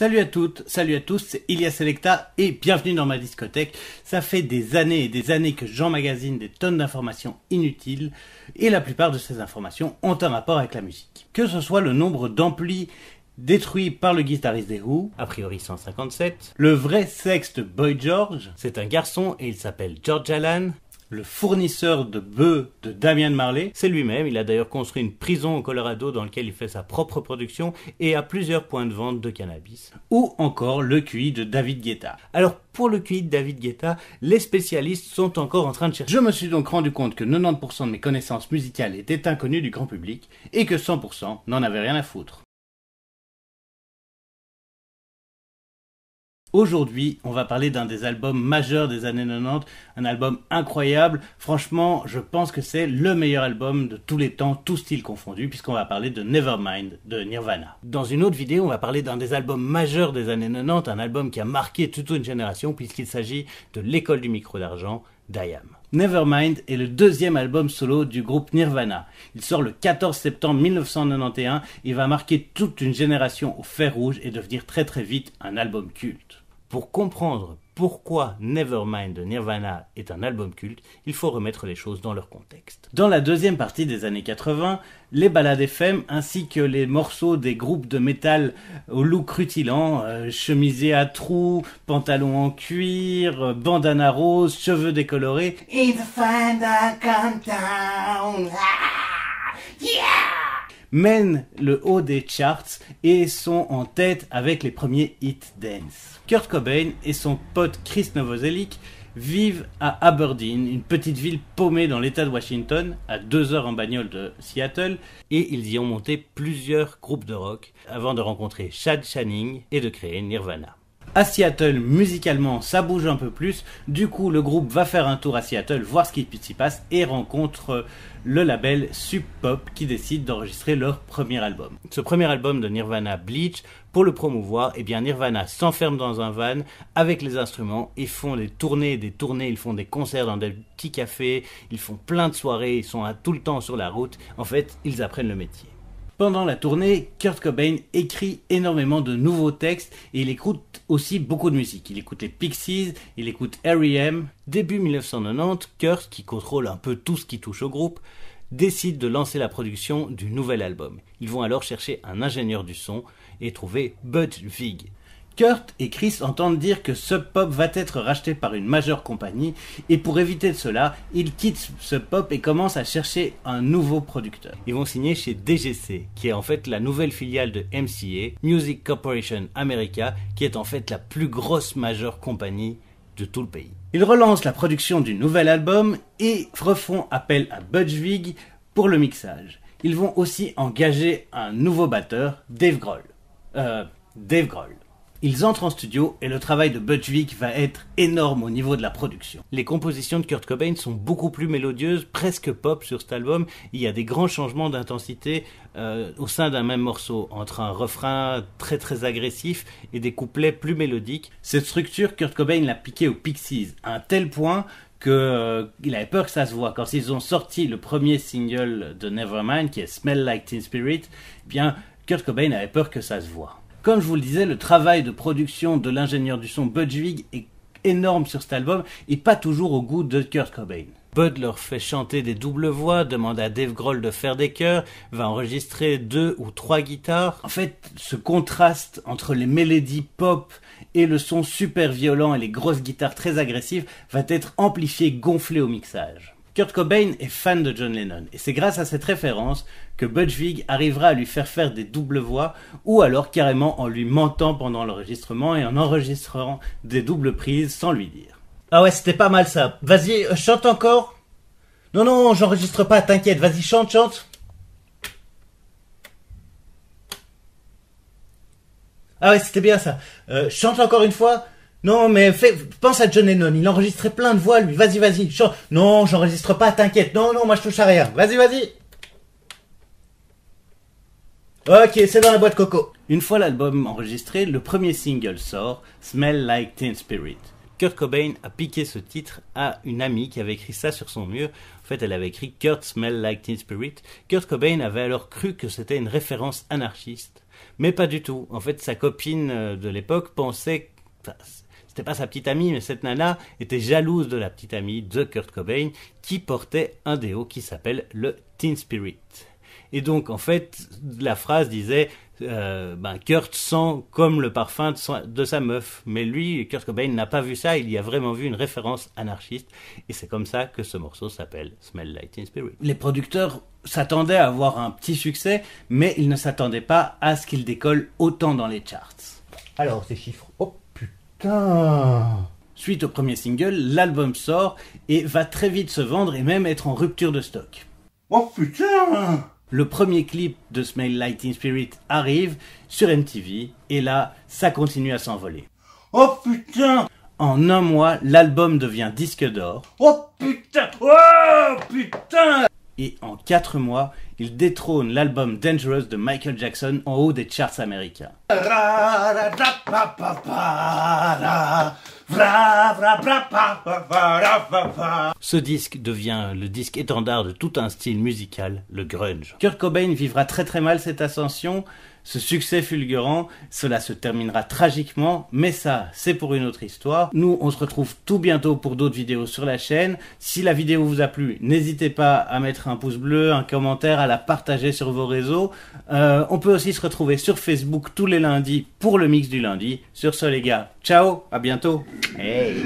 Salut à toutes, salut à tous, c'est Ilia Selecta et bienvenue dans ma discothèque. Ça fait des années et des années que j'emmagasine des tonnes d'informations inutiles et la plupart de ces informations ont un rapport avec la musique. Que ce soit le nombre d'amplis détruits par le guitariste des Who, a priori 157, le vrai sexe de Boy George, c'est un garçon et il s'appelle George Allan, le fournisseur de bœufs de Damien Marley. C'est lui-même, il a d'ailleurs construit une prison au Colorado dans laquelle il fait sa propre production et a plusieurs points de vente de cannabis. Ou encore le QI de David Guetta. Alors pour le QI de David Guetta, les spécialistes sont encore en train de chercher. Je me suis donc rendu compte que 90% de mes connaissances musicales étaient inconnues du grand public et que 100% n'en avaient rien à foutre. Aujourd'hui, on va parler d'un des albums majeurs des années 90, un album incroyable. Franchement, je pense que c'est le meilleur album de tous les temps, tout style confondu, puisqu'on va parler de Nevermind de Nirvana. Dans une autre vidéo, on va parler d'un des albums majeurs des années 90, un album qui a marqué toute une génération, puisqu'il s'agit de L'école du micro d'argent d'IAM. Nevermind est le deuxième album solo du groupe Nirvana. Il sort le 14 septembre 1991 et va marquer toute une génération au fer rouge et devenir très très vite un album culte. Pour comprendre pourquoi Nevermind de Nirvana est un album culte, il faut remettre les choses dans leur contexte. Dans la deuxième partie des années 80, les balades FM ainsi que les morceaux des groupes de métal au look rutilant, euh, chemisées à trous, pantalon en cuir, euh, bandana rose, cheveux décolorés, It's mènent le haut des charts et sont en tête avec les premiers hit dance. Kurt Cobain et son pote Chris Novoselic vivent à Aberdeen, une petite ville paumée dans l'état de Washington, à deux heures en bagnole de Seattle, et ils y ont monté plusieurs groupes de rock avant de rencontrer Chad Channing et de créer Nirvana à Seattle, musicalement, ça bouge un peu plus. Du coup, le groupe va faire un tour à Seattle, voir ce qui s'y passe et rencontre euh, le label Sub Pop qui décide d'enregistrer leur premier album. Ce premier album de Nirvana Bleach, pour le promouvoir, eh bien Nirvana s'enferme dans un van avec les instruments, ils font des tournées, des tournées, ils font des concerts dans des petits cafés, ils font plein de soirées, ils sont tout le temps sur la route. En fait, ils apprennent le métier. Pendant la tournée, Kurt Cobain écrit énormément de nouveaux textes et il écoute aussi beaucoup de musique. Il écoute les Pixies, il écoute R.E.M. Début 1990, Kurt, qui contrôle un peu tout ce qui touche au groupe, décide de lancer la production du nouvel album. Ils vont alors chercher un ingénieur du son et trouver Bud Vig. Kurt et Chris entendent dire que Sub Pop va être racheté par une majeure compagnie et pour éviter cela, ils quittent Sub Pop et commencent à chercher un nouveau producteur. Ils vont signer chez DGC, qui est en fait la nouvelle filiale de MCA, Music Corporation America, qui est en fait la plus grosse majeure compagnie de tout le pays. Ils relancent la production du nouvel album et refont appel à Budge pour le mixage. Ils vont aussi engager un nouveau batteur, Dave Grohl. Euh, Dave Grohl. Ils entrent en studio et le travail de Budwig va être énorme au niveau de la production. Les compositions de Kurt Cobain sont beaucoup plus mélodieuses, presque pop sur cet album. Il y a des grands changements d'intensité euh, au sein d'un même morceau, entre un refrain très très agressif et des couplets plus mélodiques. Cette structure, Kurt Cobain l'a piquée aux Pixies, à un tel point qu'il euh, avait peur que ça se voit. Quand ils ont sorti le premier single de Nevermind, qui est Smell Like Teen Spirit, eh bien Kurt Cobain avait peur que ça se voit. Comme je vous le disais, le travail de production de l'ingénieur du son Budwig est énorme sur cet album et pas toujours au goût de Kurt Cobain. Bud leur fait chanter des doubles voix, demande à Dave Grohl de faire des chœurs, va enregistrer deux ou trois guitares. En fait, ce contraste entre les mélodies pop et le son super violent et les grosses guitares très agressives va être amplifié, gonflé au mixage. Kurt Cobain est fan de John Lennon, et c'est grâce à cette référence que Budge arrivera à lui faire faire des doubles voix, ou alors carrément en lui mentant pendant l'enregistrement et en enregistrant des doubles prises sans lui dire. Ah ouais, c'était pas mal ça. Vas-y, euh, chante encore. Non, non, j'enregistre pas, t'inquiète, vas-y, chante, chante. Ah ouais, c'était bien ça. Euh, chante encore une fois. Non, mais pense à John Lennon. Il enregistrait plein de voix, lui. Vas-y, vas-y. Non, j'enregistre pas, t'inquiète. Non, non, moi je touche à rien. Vas-y, vas-y. Ok, c'est dans la boîte coco. Une fois l'album enregistré, le premier single sort, Smell Like Teen Spirit. Kurt Cobain a piqué ce titre à une amie qui avait écrit ça sur son mur. En fait, elle avait écrit Kurt Smell Like Teen Spirit. Kurt Cobain avait alors cru que c'était une référence anarchiste, mais pas du tout. En fait, sa copine euh, de l'époque pensait, c'était pas sa petite amie, mais cette nana était jalouse de la petite amie de Kurt Cobain qui portait un déo qui s'appelle le Teen Spirit. Et donc, en fait, la phrase disait euh, ben, Kurt sent comme le parfum de, sa meuf. Mais lui, Kurt Cobain n'a pas vu ça, il y a vraiment vu une référence anarchiste. Et c'est comme ça que ce morceau s'appelle Smell like Teen Spirit. Les producteurs s'attendaient à avoir un petit succès, mais ils ne s'attendaient pas à ce qu'il décolle autant dans les charts. Alors, ces chiffres, Suite au premier single, l'album sort et va très vite se vendre et même être en rupture de stock. Oh putain Le premier clip de Smell Lighting Spirit arrive sur MTV et là, ça continue à s'envoler. Oh putain en un mois, l'album devient disque d'or. Oh putain Oh putain Et en quatre mois, il détrône l'album Dangerous de Michael Jackson en haut des charts américains. pa pa pa ra, vra vra bra pa pa ra pa pa. Ce disque devient le disque étendard de tout un style musical, le grunge. Kurt Cobain vivra très très mal cette ascension, ce succès fulgurant, cela se terminera tragiquement, mais ça, c'est pour une autre histoire. Nous, on se retrouve tout bientôt pour d'autres vidéos sur la chaîne. Si la vidéo vous a plu, n'hésitez pas à mettre un pouce bleu, un commentaire, à la partager sur vos réseaux. Euh, on peut aussi se retrouver sur Facebook tous les lundis pour le mix du lundi. Sur ce, les gars, ciao, à bientôt. Hey.